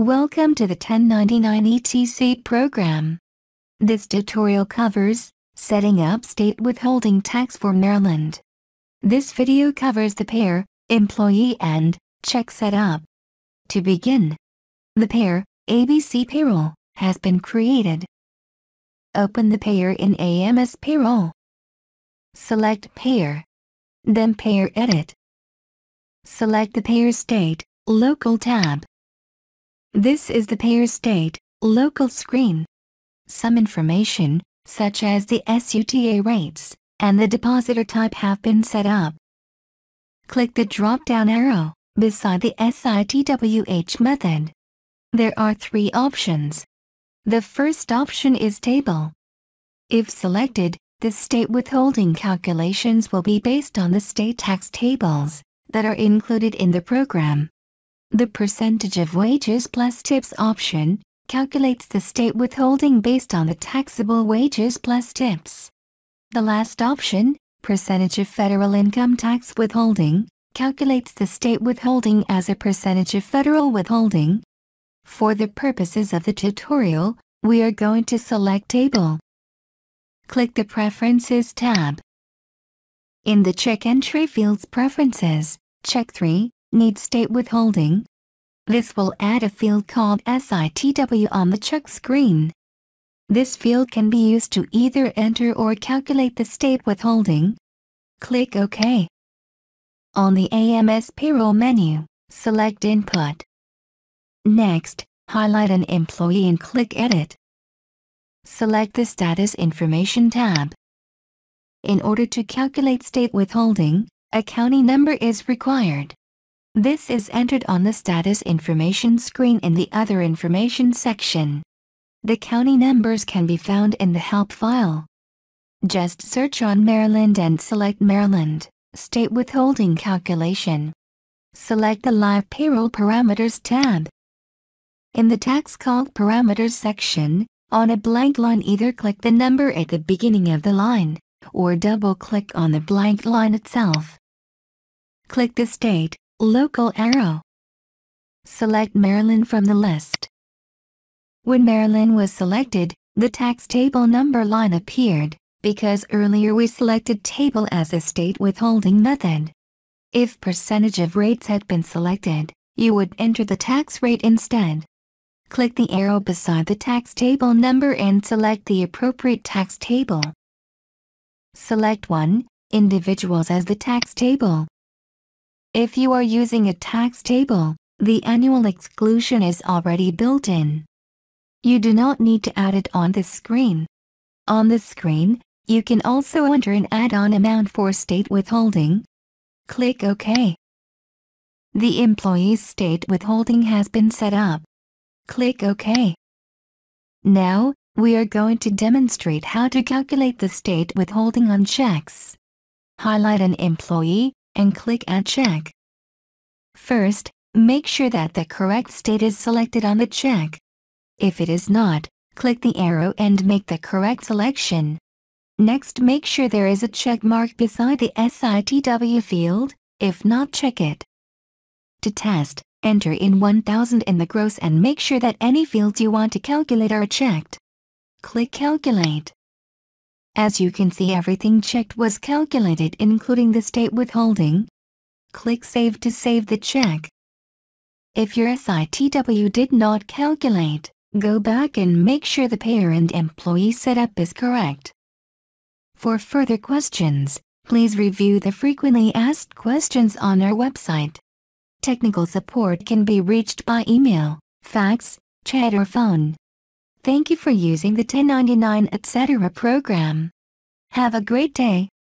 Welcome to the 1099 ETC program. This tutorial covers setting up state withholding tax for Maryland. This video covers the payer, employee and check setup. To begin, the payer, ABC Payroll, has been created. Open the payer in AMS Payroll. Select Payer. Then Payer Edit. Select the Payer State, Local tab. This is the payer state, local screen. Some information, such as the SUTA rates and the depositor type have been set up. Click the drop-down arrow beside the SITWH method. There are three options. The first option is table. If selected, the state withholding calculations will be based on the state tax tables that are included in the program. The percentage of wages plus tips option calculates the state withholding based on the taxable wages plus tips. The last option, percentage of federal income tax withholding, calculates the state withholding as a percentage of federal withholding. For the purposes of the tutorial, we are going to select Table. Click the Preferences tab. In the Check Entry fields Preferences, check 3, need state withholding. This will add a field called SITW on the check screen. This field can be used to either enter or calculate the state withholding. Click OK. On the AMS payroll menu, select Input. Next, highlight an employee and click Edit. Select the Status Information tab. In order to calculate state withholding, a county number is required. This is entered on the status information screen in the Other Information section. The county numbers can be found in the Help file. Just search on Maryland and select Maryland, State Withholding Calculation. Select the Live Payroll Parameters tab. In the Tax call Parameters section, on a blank line either click the number at the beginning of the line, or double-click on the blank line itself. Click the state, Local arrow. Select Maryland from the list. When Maryland was selected, the tax table number line appeared, because earlier we selected table as a state withholding method. If percentage of rates had been selected, you would enter the tax rate instead. Click the arrow beside the tax table number and select the appropriate tax table. Select 1, Individuals as the tax table. If you are using a tax table, the annual exclusion is already built in. You do not need to add it on the screen. On the screen, you can also enter an add-on amount for state withholding. Click OK. The employee's state withholding has been set up. Click OK. Now, we are going to demonstrate how to calculate the state withholding on checks. Highlight an employee and click Add check. First, make sure that the correct state is selected on the check. If it is not, click the arrow and make the correct selection. Next make sure there is a check mark beside the SITW field, if not check it. To test, enter in 1000 in the gross and make sure that any fields you want to calculate are checked. Click Calculate. As you can see everything checked was calculated including the state withholding. Click Save to save the check. If your SITW did not calculate, go back and make sure the payer and employee setup is correct. For further questions, please review the frequently asked questions on our website. Technical support can be reached by email, fax, chat or phone. Thank you for using the 1099 etc. program. Have a great day.